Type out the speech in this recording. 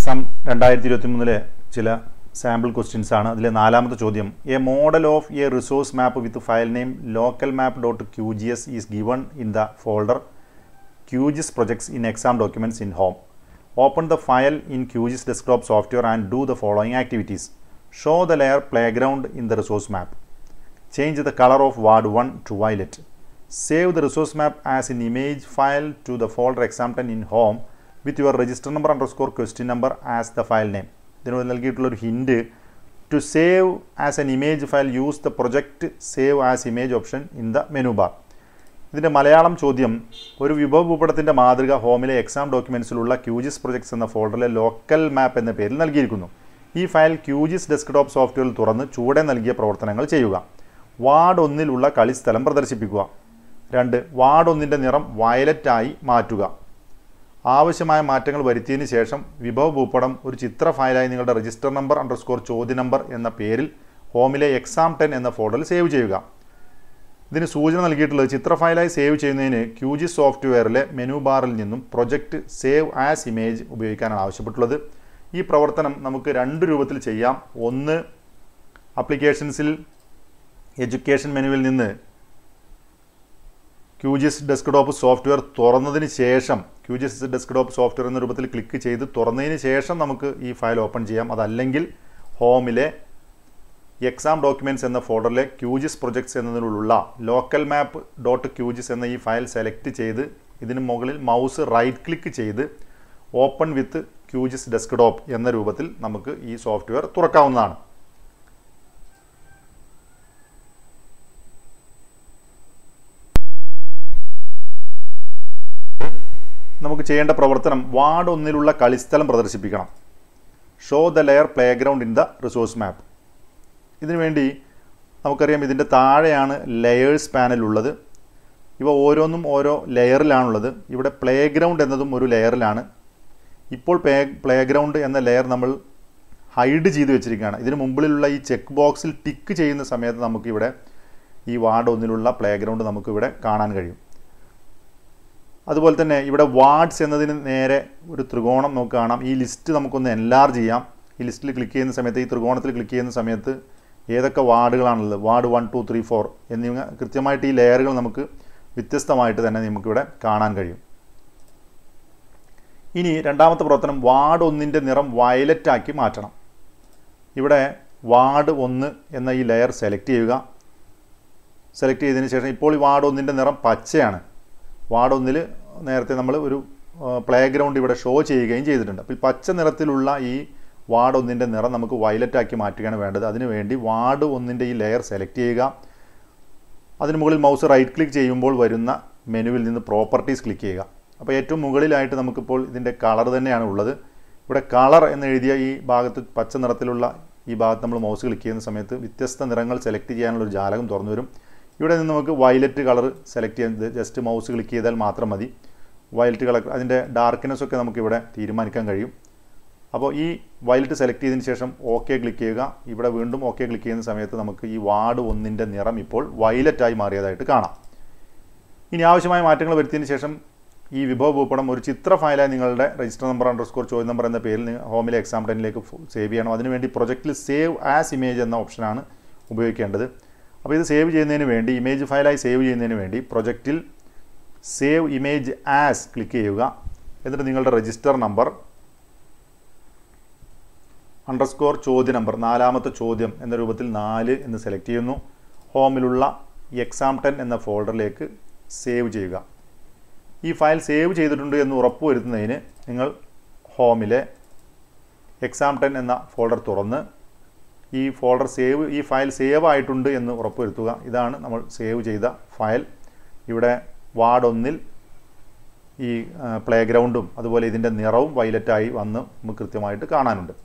exam രണ്ടായിരത്തി ഇരുപത്തി മൂന്നിലെ ചില സാമ്പിൾ ക്വസ്റ്റ്യൻസ് ആണ് അതിലെ നാലാമത്തെ ചോദ്യം a model of a resource map with file name local map dot Q G S is given in the folder Q G projects in exam documents in home open the file in Q G desktop software and do the following activities show the layer playground in the resource map change the colour of ward one to violet save the resource map as an image file to the folder exam ten in home with your register number underscore question number as the file name ഇതിനോട് നൽകിയിട്ടുള്ള ഒരു hint to save as an image file use the project save as image option in the menu bar ഇതിൻ്റെ മലയാളം ചോദ്യം ഒരു വിഭവ ഭൂപടത്തിൻ്റെ മാതൃക ഹോമിലെ എക്സാം ഡോക്യുമെൻസിലുള്ള ക്യൂജിസ് പ്രൊജക്ട്സ് എന്ന ഫോൾഡറിലെ ലോക്കൽ മാപ്പ് എന്ന പേരിൽ നൽകിയിരിക്കുന്നു ഈ ഫയൽ ക്യൂജിസ് ഡെസ്ക്ടോപ്പ് സോഫ്റ്റ്വെയറിൽ തുറന്ന് ചൂടെ നൽകിയ പ്രവർത്തനങ്ങൾ ചെയ്യുക വാർഡ് ഒന്നിലുള്ള കളിസ്ഥലം പ്രദർശിപ്പിക്കുക രണ്ട് വാർഡ് ഒന്നിൻ്റെ നിറം വയലറ്റായി മാറ്റുക ആവശ്യമായ മാറ്റങ്ങൾ വരുത്തിയതിന് ശേഷം വിഭവ ഭൂപടം ഒരു ചിത്ര ഫയലായി നിങ്ങളുടെ രജിസ്റ്റർ നമ്പർ അണ്ടർസ്കോർ ചോദ്യ നമ്പർ എന്ന പേരിൽ ഹോമിലെ എക്സാം ടെൻ എന്ന ഫോൾഡറിൽ സേവ് ചെയ്യുക ഇതിന് സൂചന നൽകിയിട്ടുള്ളത് ചിത്ര ഫയലായി സേവ് ചെയ്യുന്നതിന് ക്യു ജി സോഫ്റ്റ്വെയറിലെ മെനു ബാറിൽ നിന്നും പ്രൊജക്റ്റ് സേവ് ആസ് ഇമേജ് ഉപയോഗിക്കാനാണ് ആവശ്യപ്പെട്ടുള്ളത് ഈ പ്രവർത്തനം നമുക്ക് രണ്ട് രൂപത്തിൽ ചെയ്യാം ഒന്ന് അപ്ലിക്കേഷൻസിൽ എഡ്യൂക്കേഷൻ മെനുവിൽ നിന്ന് Q G S desktop software തുറന്നതിന് ശേഷം Q G S desktop software എന്ന രൂപത്തിൽ ക്ലിക്ക് ചെയ്ത് തുറന്നതിന് ശേഷം നമുക്ക് ഈ ഫയൽ ഓപ്പൺ ചെയ്യാം അതല്ലെങ്കിൽ ഹോമിലെ എക്സാം ഡോക്യുമെൻറ്റ്സ് എന്ന ഫോൾഡറിലെ ക്യൂ ക്യൂജിസ് പ്രൊജക്ട്സ് എന്നതിലുള്ള local map dot Q QGIS എന്ന ഈ ഫയൽ സെലക്ട് ചെയ്ത് ഇതിന് മുകളിൽ മൗസ് റൈറ്റ് ക്ലിക്ക് ചെയ്ത് open with Q QGIS desktop എന്ന രൂപത്തിൽ നമുക്ക് ഈ സോഫ്റ്റ്വെയർ തുറക്കാവുന്നതാണ് നമുക്ക് ചെയ്യേണ്ട പ്രവർത്തനം വാർഡ് ഒന്നിലുള്ള കളിസ്ഥലം പ്രദർശിപ്പിക്കണം show the layer playground in the resource map ഇതിനുവേണ്ടി നമുക്കറിയാം ഇതിൻ്റെ താഴെയാണ് ലെയേഴ്സ് പാനൽ ഉള്ളത് ഇവ ഓരോന്നും ഓരോ ലെയറിലാണുള്ളത് ഇവിടെ പ്ലേ ഗ്രൗണ്ട് എന്നതും ഒരു ലെയറിലാണ് ഇപ്പോൾ പ്ലേ പ്ലേ ഗ്രൗണ്ട് എന്ന ലെയർ നമ്മൾ ഹൈഡ് ചെയ്ത് വെച്ചിരിക്കുകയാണ് ഇതിന് മുമ്പിലുള്ള ഈ ചെക്ക് ബോക്സിൽ ടിക്ക് ചെയ്യുന്ന സമയത്ത് നമുക്കിവിടെ ഈ വാർഡ് ഒന്നിലുള്ള പ്ലേ ഗ്രൗണ്ട് നമുക്കിവിടെ കാണാൻ കഴിയും അതുപോലെ തന്നെ ഇവിടെ വാർഡ്സ് എന്നതിന് നേരെ ഒരു ത്രികോണം നമുക്ക് കാണാം ഈ ലിസ്റ്റ് നമുക്കൊന്ന് എൻലാർജ് ചെയ്യാം ഈ ലിസ്റ്റിൽ ക്ലിക്ക് ചെയ്യുന്ന സമയത്ത് ഈ ത്രികോണത്തിൽ ക്ലിക്ക് ചെയ്യുന്ന സമയത്ത് ഏതൊക്കെ വാർഡുകളാണുള്ളത് ward one two three four എന്നിവ കൃത്യമായിട്ട് ഈ ലെയറുകൾ നമുക്ക് വ്യത്യസ്തമായിട്ട് തന്നെ നമുക്കിവിടെ കാണാൻ കഴിയും ഇനി രണ്ടാമത്തെ പ്രവർത്തനം വാർഡ് ഒന്നിൻ്റെ നിറം വയലറ്റ് ആക്കി മാറ്റണം ഇവിടെ വാർഡ് ഒന്ന് എന്ന ഈ ലെയർ സെലക്ട് ചെയ്യുക സെലക്ട് ചെയ്തതിന് ശേഷം ഇപ്പോൾ ഈ വാർഡ് ഒന്നിൻ്റെ നിറം പച്ചയാണ് വാർഡ് ഒന്നിൽ നേരത്തെ നമ്മൾ ഒരു പ്ലേ ഗ്രൗണ്ട് ഇവിടെ ഷോ ചെയ്യുകയും ചെയ്തിട്ടുണ്ട് അപ്പോൾ ഈ പച്ച നിറത്തിലുള്ള ഈ വാർഡ് ഒന്നിൻ്റെ നിറം നമുക്ക് വയലറ്റാക്കി മാറ്റുകയാണ് വേണ്ടത് അതിനുവേണ്ടി വാർഡ് ഒന്നിൻ്റെ ഈ ലെയർ സെലക്ട് ചെയ്യുക അതിന് മുകളിൽ മൗസ് റൈറ്റ് ക്ലിക്ക് ചെയ്യുമ്പോൾ വരുന്ന മെനുവിൽ നിന്ന് പ്രോപ്പർട്ടീസ് ക്ലിക്ക് ചെയ്യുക അപ്പോൾ ഏറ്റവും മുകളിലായിട്ട് നമുക്കിപ്പോൾ ഇതിൻ്റെ കളർ തന്നെയാണ് ഉള്ളത് ഇവിടെ കളർ എന്ന് എഴുതിയ ഈ ഭാഗത്ത് പച്ച നിറത്തിലുള്ള ഈ ഭാഗത്ത് നമ്മൾ മൗസ് ക്ലിക്ക് ചെയ്യുന്ന സമയത്ത് വ്യത്യസ്ത നിറങ്ങൾ സെലക്ട് ചെയ്യാനുള്ള ഒരു ജാലകം തുറന്നു വരും ഇവിടെ നിന്ന് നമുക്ക് വയലറ്റ് കളർ സെലക്ട് ചെയ്യുന്നത് ജസ്റ്റ് മൗസ് ക്ലിക്ക് ചെയ്താൽ മാത്രം മതി വയലറ്റ് കളർ അതിൻ്റെ ഡാർക്ക്നെസ് ഒക്കെ നമുക്കിവിടെ തീരുമാനിക്കാൻ കഴിയും അപ്പോൾ ഈ വയലറ്റ് സെലക്ട് ചെയ്തതിന് ശേഷം ഓക്കെ ക്ലിക്ക് ചെയ്യുക ഇവിടെ വീണ്ടും ഓക്കെ ക്ലിക്ക് ചെയ്യുന്ന സമയത്ത് നമുക്ക് ഈ വാർഡ് ഒന്നിൻ്റെ നിറം ഇപ്പോൾ വയലറ്റായി മാറിയതായിട്ട് കാണാം ഇനി ആവശ്യമായ മാറ്റങ്ങൾ വരുത്തിയതിന് ശേഷം ഈ വിഭവ ഭൂപടം ഒരു ചിത്ര ഫയലായി നിങ്ങളുടെ രജിസ്റ്റർ നമ്പർ അണ്ടർ സ്കോർ ചോദ്യം നമ്പർ എന്ന പേരിൽ ഹോമിലെ എക്സാം ടെന്നിലേക്ക് സേവ് ചെയ്യണം അതിനുവേണ്ടി പ്രൊജക്റ്റിൽ സേവ് ആസ് ഇമേജ് എന്ന ഓപ്ഷനാണ് ഉപയോഗിക്കേണ്ടത് അപ്പോൾ ഇത് സേവ് ചെയ്യുന്നതിന് വേണ്ടി ഇമേജ് ഫയലായി സേവ് ചെയ്യുന്നതിന് വേണ്ടി പ്രൊജക്റ്റിൽ സേവ് ഇമേജ് ആസ് ക്ലിക്ക് ചെയ്യുക എന്നിട്ട് നിങ്ങളുടെ രജിസ്റ്റർ നമ്പർ അണ്ടർസ്കോർ ചോദ്യ നമ്പർ നാലാമത്തെ ചോദ്യം എന്ന രൂപത്തിൽ നാല് എന്ന് സെലക്ട് ചെയ്യുന്നു ഹോമിലുള്ള എക്സാം ടെൻ എന്ന ഫോൾഡറിലേക്ക് സേവ് ചെയ്യുക ഈ ഫയൽ സേവ് ചെയ്തിട്ടുണ്ട് എന്ന് ഉറപ്പുവരുത്തുന്നതിന് നിങ്ങൾ ഹോമിലെ എക്സാം ടെൻ എന്ന ഫോൾഡർ തുറന്ന് ഈ ഫോൾഡർ സേവ് ഈ ഫയൽ സേവ് ആയിട്ടുണ്ട് എന്ന് ഉറപ്പുവരുത്തുക ഇതാണ് നമ്മൾ സേവ് ചെയ്ത ഫയൽ ഇവിടെ വാർഡ് ഒന്നിൽ ഈ പ്ലേ ഗ്രൗണ്ടും അതുപോലെ ഇതിൻ്റെ നിറവും വൈലറ്റായി വന്ന് നമുക്ക് കൃത്യമായിട്ട് കാണാനുണ്ട്